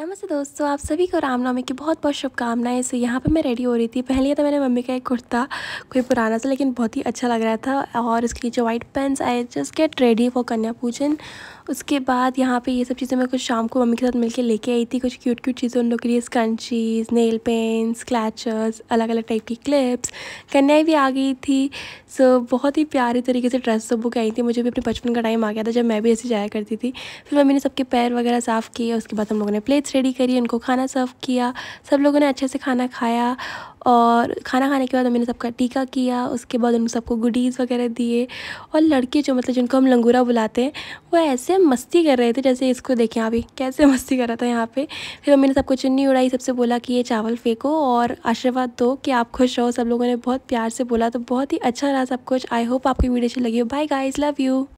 नमस्ते दोस्तों आप सभी को रामनवमी की बहुत बहुत शुभकामनाएं सो यहाँ पे मैं रेडी हो रही थी पहले तो मैंने मम्मी का एक कुर्ता कोई पुराना था लेकिन बहुत ही अच्छा लग रहा था और इसके नीचे वाइट पेंस आए जस्ट गेट रेडी फॉर कन्या पूजन उसके बाद यहाँ पे ये सब चीज़ें मैं कुछ शाम को मम्मी के साथ मिलकर लेके आई थी कुछ क्यूट क्यूट चीज़ें उन लोगों के लिए स्कंचीज़ नेल पेंट्स क्लैचर्स अलग अलग टाइप की क्लिप्स कन्याई भी आ गई थी सो बहुत ही प्यारे तरीके से ड्रेस सब बुक आई थी मुझे भी अपने बचपन का टाइम आ गया था जब मैं भी ऐसे जाया करती थी फिर मम्मी ने सबके पैर वगैरह साफ़ किए उसके बाद हम लोगों ने प्लेट प्लेट्स रेडी करी उनको खाना सर्व किया सब लोगों ने अच्छे से खाना खाया और खाना खाने के बाद मैंने सबका टीका किया उसके बाद उन सबको गुडीज़ वगैरह दिए और लड़के जो मतलब जिनको हम लंगूरा बुलाते हैं वो ऐसे मस्ती कर रहे थे जैसे इसको देखें अभी कैसे मस्ती कर रहा था यहाँ पे फिर मम्मी ने सबको चुन्नी उड़ाई सबसे बोला कि ये चावल फेंको और आशीर्वाद दो कि आप खुश रहो सब लोगों ने बहुत प्यार से बोला तो बहुत ही अच्छा रहा सब कुछ आई होप आपकी वीडियो अच्छी लगी हो बाय गाइज लव यू